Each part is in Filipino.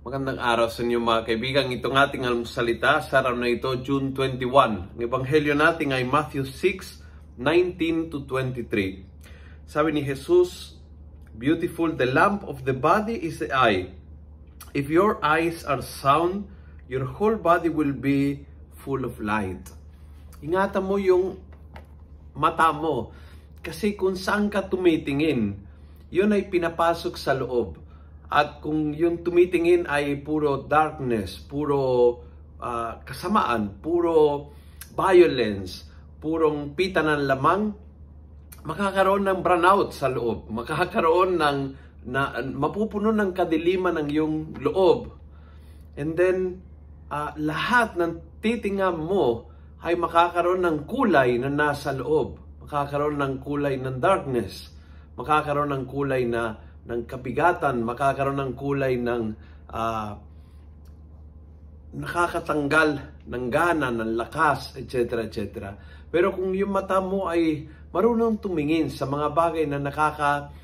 Magandang araw sa inyo mga kaibigan. Itong ating almusalita sa araw na ito, June 21. Ang ebanghelyo natin ay Matthew 6:19 to 23. Sabi ni Jesus, Beautiful, the lamp of the body is the eye. If your eyes are sound, your whole body will be full of light. Ingatan mo yung mata mo. Kasi kung saan ka tumitingin, yun ay pinapasok sa loob at kung yung tumitingin ay puro darkness, puro uh, kasamaan, puro violence, purong pita ng lamang, makakaroon ng burnout sa loob. Makakaroon ng, na, mapupuno ng kadiliman ng iyong loob. And then, uh, lahat ng titingam mo ay makakaroon ng kulay na nasa loob. Makakaroon ng kulay ng darkness. Makakaroon ng kulay na ng kabigatan, makakaroon ng kulay ng uh, nakakatanggal ng gana, ng lakas, etc. etc. Pero kung yung mata mo ay marunong tumingin sa mga bagay na nakaka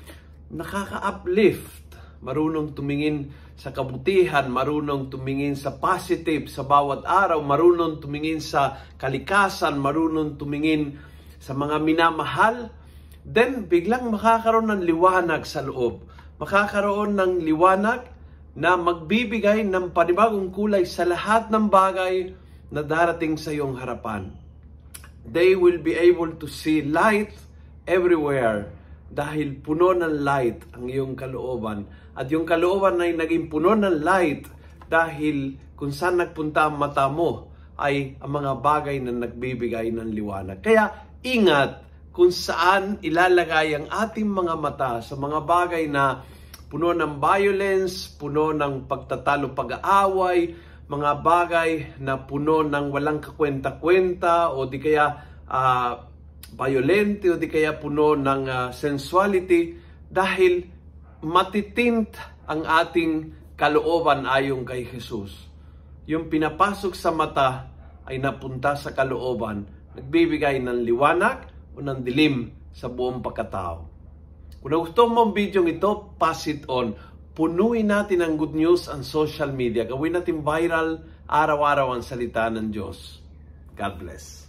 nakaka-uplift, marunong tumingin sa kabutihan, marunong tumingin sa positive sa bawat araw, marunong tumingin sa kalikasan, marunong tumingin sa mga minamahal, then biglang makakaroon ng liwanag sa loob. Makakaroon ng liwanag na magbibigay ng panibagong kulay sa lahat ng bagay na darating sa iyong harapan. They will be able to see light everywhere dahil puno ng light ang iyong kalooban. At yung kalooban ay naging puno ng light dahil kung saan nagpunta ang mata mo ay ang mga bagay na nagbibigay ng liwanag. Kaya ingat kung saan ilalagay ang ating mga mata sa mga bagay na puno ng violence, puno ng pagtatalo, pag-aaway, mga bagay na puno ng walang kakwenta-kwenta o di kaya uh, violente o di kaya puno ng uh, sensuality dahil matitint ang ating kalooban ayon kay Jesus. Yung pinapasok sa mata ay napunta sa kalooban, nagbibigay ng liwanag, ng dilim sa buong pagkatao. Kung nagustuhan mo ang video ito, pass it on. Punuin natin ang good news ang social media. Gawin natin viral araw-araw ang salita ng Diyos. God bless.